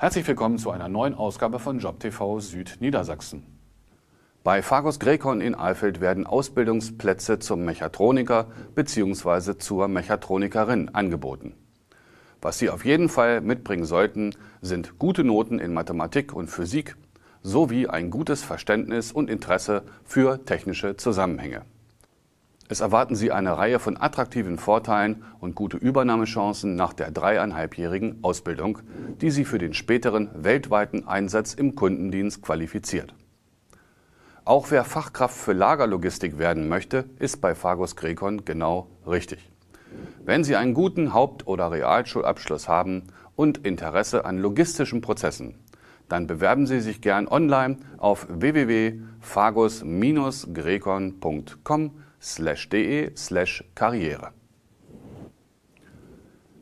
Herzlich willkommen zu einer neuen Ausgabe von JobTV Südniedersachsen. Bei Fagos Grekon in Alfeld werden Ausbildungsplätze zum Mechatroniker bzw. zur Mechatronikerin angeboten. Was Sie auf jeden Fall mitbringen sollten, sind gute Noten in Mathematik und Physik sowie ein gutes Verständnis und Interesse für technische Zusammenhänge. Es erwarten Sie eine Reihe von attraktiven Vorteilen und gute Übernahmechancen nach der dreieinhalbjährigen Ausbildung, die Sie für den späteren weltweiten Einsatz im Kundendienst qualifiziert. Auch wer Fachkraft für Lagerlogistik werden möchte, ist bei Fagos Grecon genau richtig. Wenn Sie einen guten Haupt- oder Realschulabschluss haben und Interesse an logistischen Prozessen, dann bewerben Sie sich gern online auf www.fagos-grecon.com de karriere.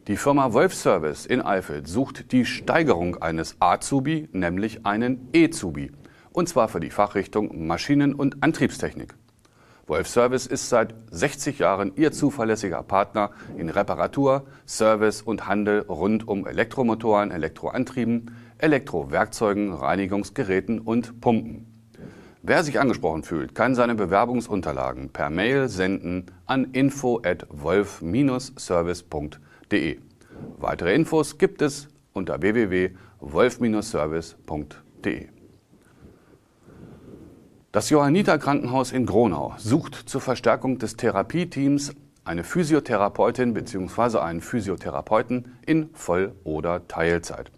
Die Firma Wolfservice in Eifel sucht die Steigerung eines Azubi, nämlich einen Ezubi, und zwar für die Fachrichtung Maschinen- und Antriebstechnik. Wolfservice ist seit 60 Jahren Ihr zuverlässiger Partner in Reparatur, Service und Handel rund um Elektromotoren, Elektroantrieben, Elektrowerkzeugen, Reinigungsgeräten und Pumpen. Wer sich angesprochen fühlt, kann seine Bewerbungsunterlagen per Mail senden an info@wolf-service.de. Weitere Infos gibt es unter www.wolf-service.de. Das Johanniter Krankenhaus in Gronau sucht zur Verstärkung des Therapieteams eine Physiotherapeutin bzw. einen Physiotherapeuten in Voll- oder Teilzeit.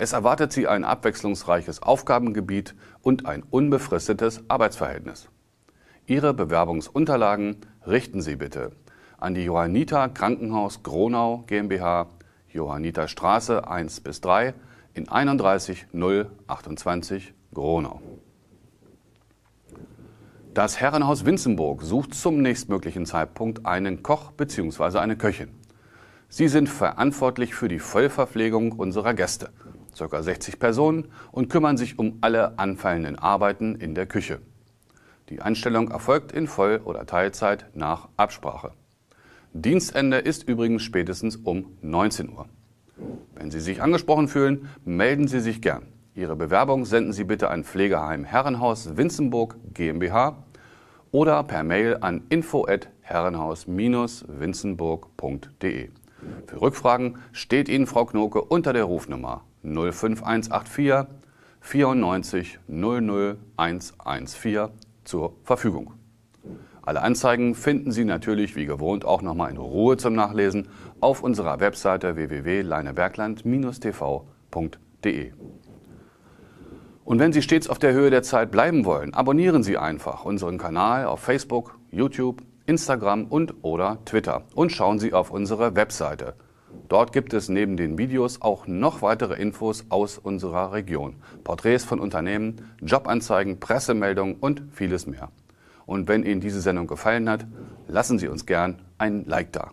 Es erwartet sie ein abwechslungsreiches Aufgabengebiet und ein unbefristetes Arbeitsverhältnis. Ihre Bewerbungsunterlagen richten Sie bitte an die Johanniter Krankenhaus Gronau GmbH, Johanniter Straße 1 bis 3 in 31028 Gronau. Das Herrenhaus Winzenburg sucht zum nächstmöglichen Zeitpunkt einen Koch bzw. eine Köchin. Sie sind verantwortlich für die Vollverpflegung unserer Gäste ca. 60 Personen, und kümmern sich um alle anfallenden Arbeiten in der Küche. Die Einstellung erfolgt in Voll- oder Teilzeit nach Absprache. Dienstende ist übrigens spätestens um 19 Uhr. Wenn Sie sich angesprochen fühlen, melden Sie sich gern. Ihre Bewerbung senden Sie bitte an Pflegeheim Herrenhaus Winzenburg GmbH oder per Mail an info@herrenhaus-winzenburg.de. Für Rückfragen steht Ihnen Frau Knoke unter der Rufnummer 05184 94 00114 zur Verfügung. Alle Anzeigen finden Sie natürlich wie gewohnt auch nochmal in Ruhe zum Nachlesen auf unserer Webseite www.leinebergland-tv.de. Und wenn Sie stets auf der Höhe der Zeit bleiben wollen, abonnieren Sie einfach unseren Kanal auf Facebook, YouTube Instagram und oder Twitter und schauen Sie auf unsere Webseite. Dort gibt es neben den Videos auch noch weitere Infos aus unserer Region, Porträts von Unternehmen, Jobanzeigen, Pressemeldungen und vieles mehr. Und wenn Ihnen diese Sendung gefallen hat, lassen Sie uns gern ein Like da.